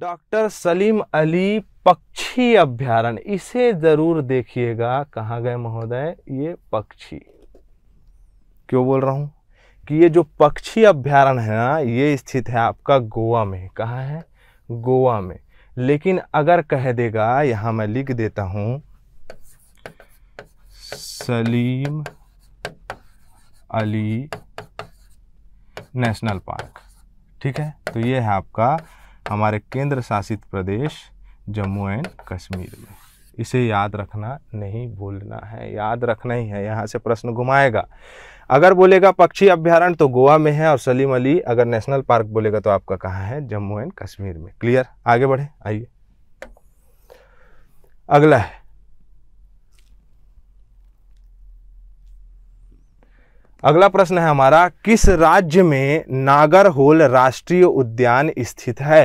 doctor Salim Ali पक्षी अभ्यारण्य इसे जरूर देखिएगा कहाँ गए महोदय ये पक्षी क्यों बोल रहा हूँ कि ये जो पक्षी अभ्यारण है ना ये स्थित है आपका गोवा में कहाँ है गोवा में लेकिन अगर कह देगा यहां मैं लिख देता हूं सलीम अली नेशनल पार्क ठीक है तो ये है आपका हमारे केंद्र शासित प्रदेश जम्मू एंड कश्मीर में इसे याद रखना नहीं भूलना है याद रखना ही है यहाँ से प्रश्न घुमाएगा अगर बोलेगा पक्षी अभ्यारण्य तो गोवा में है और सलीम अली अगर नेशनल पार्क बोलेगा तो आपका कहाँ है जम्मू एंड कश्मीर में क्लियर आगे बढ़े आइए अगला है अगला प्रश्न है हमारा किस राज्य में नागरहोल राष्ट्रीय उद्यान स्थित है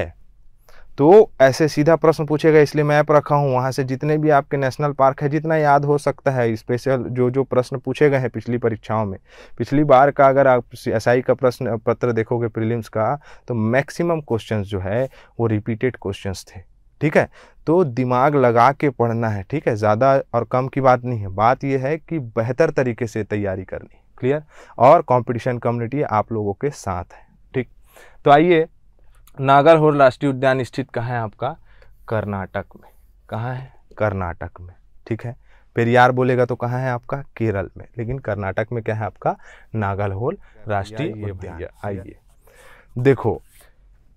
तो ऐसे सीधा प्रश्न पूछेगा इसलिए मैं रखा हूँ वहाँ से जितने भी आपके नेशनल पार्क है जितना याद हो सकता है स्पेशल जो जो प्रश्न पूछे गए हैं पिछली परीक्षाओं में पिछली बार का अगर आप एस का प्रश्न पत्र देखोगे प्रीलिम्स का तो मैक्सिमम क्वेश्चंस जो है वो रिपीटेड क्वेश्चंस थे ठीक है तो दिमाग लगा के पढ़ना है ठीक है ज़्यादा और कम की बात नहीं है बात यह है कि बेहतर तरीके से तैयारी करनी है क्लियर और कंपटीशन कम्युनिटी आप लोगों के साथ है ठीक तो आइए नागरहोर राष्ट्रीय उद्यान स्थित कहाँ है आपका कर्नाटक में कहाँ है कर्नाटक में ठीक है पेरियार बोलेगा तो कहाँ है आपका केरल में लेकिन कर्नाटक में क्या है आपका नागरहोल राष्ट्रीय उद्यान आइए देखो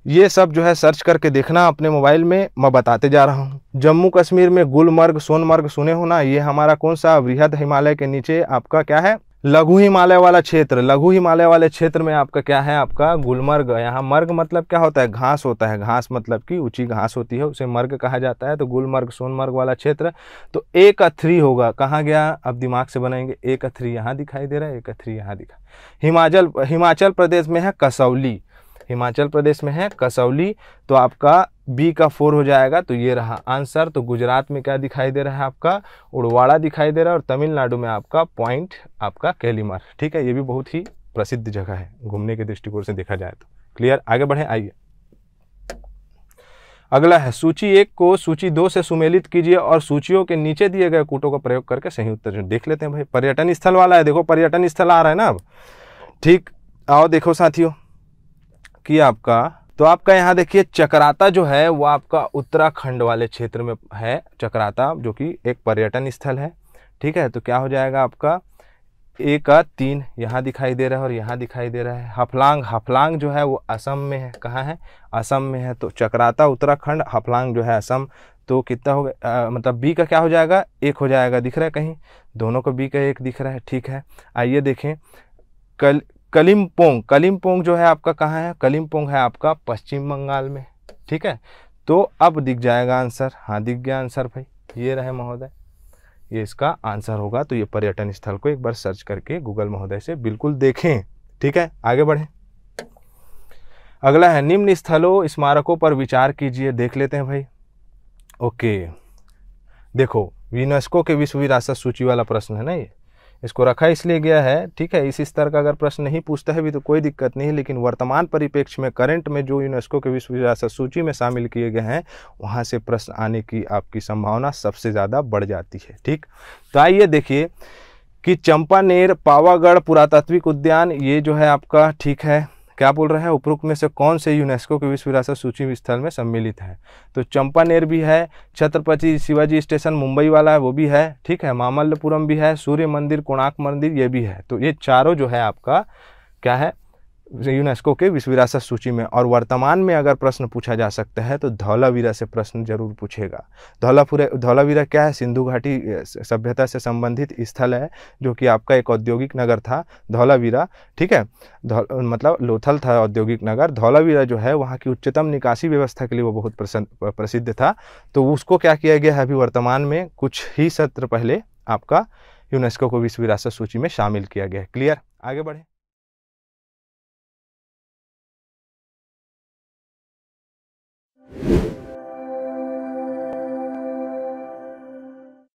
ये सब जो है सर्च करके देखना अपने मोबाइल में मैं बताते जा रहा हूँ जम्मू कश्मीर में गुलमर्ग सोनमर्ग सुने हो ना ये हमारा कौन सा वृहद हिमालय के नीचे आपका क्या है लघु हिमालय वाला क्षेत्र लघु हिमालय वाले क्षेत्र में आपका क्या है आपका गुलमर्ग यहाँ मर्ग मतलब क्या होता है घास होता है घास मतलब कि ऊंची घास होती है उसे मर्ग कहा जाता है तो गुलमर्ग सोनमर्ग वाला क्षेत्र तो ए का थ्री होगा कहाँ गया अब दिमाग से बनाएंगे ए का थ्री यहाँ दिखाई दे रहा है ए का थ्री यहाँ दिखा हिमाचल हिमाचल प्रदेश में है कसौली हिमाचल प्रदेश में है कसौली तो आपका बी का फोर हो जाएगा तो ये रहा आंसर तो गुजरात में क्या दिखाई दे रहा है आपका उड़वाड़ा दिखाई दे रहा है और तमिलनाडु में आपका पॉइंट आपका कैलीमार ठीक है ये भी बहुत ही प्रसिद्ध जगह है घूमने के दृष्टिकोण से देखा जाए तो क्लियर आगे बढ़े आइए अगला है सूची एक को सूची दो से सुमेलित कीजिए और सूचियों के नीचे दिए गए कूटों का प्रयोग करके सही उत्तर देख लेते हैं भाई पर्यटन स्थल वाला है देखो पर्यटन स्थल आ रहा है ना अब ठीक आओ देखो साथियों कि आपका तो आपका यहाँ देखिए चक्राता जो है वो आपका उत्तराखंड वाले क्षेत्र में है चक्राता जो कि एक पर्यटन स्थल है ठीक है तो क्या हो जाएगा आपका ए का तीन यहाँ दिखाई दे रहा है और यहाँ दिखाई दे रहा है हफलांग हफलांग जो है वो असम में है कहाँ है असम में है तो चक्राता उत्तराखंड हफलांग जो है असम तो कितना हो गया मतलब बी का क्या हो जाएगा एक हो जाएगा दिख रहा है कहीं दोनों को बी का एक दिख रहा है ठीक है आइए देखें कल कलिम्पोंग कलिम्पोंग जो है आपका कहाँ है कलिम्पोंग है आपका पश्चिम बंगाल में ठीक है तो अब दिख जाएगा आंसर हाँ दिख गया आंसर भाई ये रहे महोदय ये इसका आंसर होगा तो ये पर्यटन स्थल को एक बार सर्च करके गूगल महोदय से बिल्कुल देखें ठीक है आगे बढ़ें अगला है निम्न स्थलों स्मारकों पर विचार कीजिए देख लेते हैं भाई ओके देखो यूनेस्को के विश्व विरासत सूची वाला प्रश्न है ना ये इसको रखा इसलिए गया है ठीक है इसी स्तर का अगर प्रश्न नहीं पूछता है भी तो कोई दिक्कत नहीं लेकिन वर्तमान परिप्रेक्ष्य में करंट में जो यूनेस्को के विश्व विरासत सूची में शामिल किए गए हैं वहाँ से प्रश्न आने की आपकी संभावना सबसे ज़्यादा बढ़ जाती है ठीक तो आइए देखिए कि चंपानेर पावागढ़ पुरातात्विक उद्यान ये जो है आपका ठीक है क्या बोल रहा है उपरोक्त में से कौन से यूनेस्को के विश्व विरासत सूची स्थल में सम्मिलित है तो चंपानेर भी है छत्रपति शिवाजी स्टेशन मुंबई वाला है वो भी है ठीक है मामल्लपुरम भी है सूर्य मंदिर कोणार्क मंदिर ये भी है तो ये चारों जो है आपका क्या है यूनेस्को के विश्व विरासत सूची में और वर्तमान में अगर प्रश्न पूछा जा सकता है तो धौलावीरा से प्रश्न जरूर पूछेगा धौलापुर धौलावीरा क्या है सिंधु घाटी सभ्यता से संबंधित स्थल है जो कि आपका एक औद्योगिक नगर था धौलावीरा ठीक है मतलब लोथल था औद्योगिक नगर धौलावीरा जो है वहाँ की उच्चतम निकासी व्यवस्था के लिए वो बहुत प्रसिद्ध था तो उसको क्या किया गया है अभी वर्तमान में कुछ ही सत्र पहले आपका यूनेस्को को विश्व विरासत सूची में शामिल किया गया है क्लियर आगे बढ़ें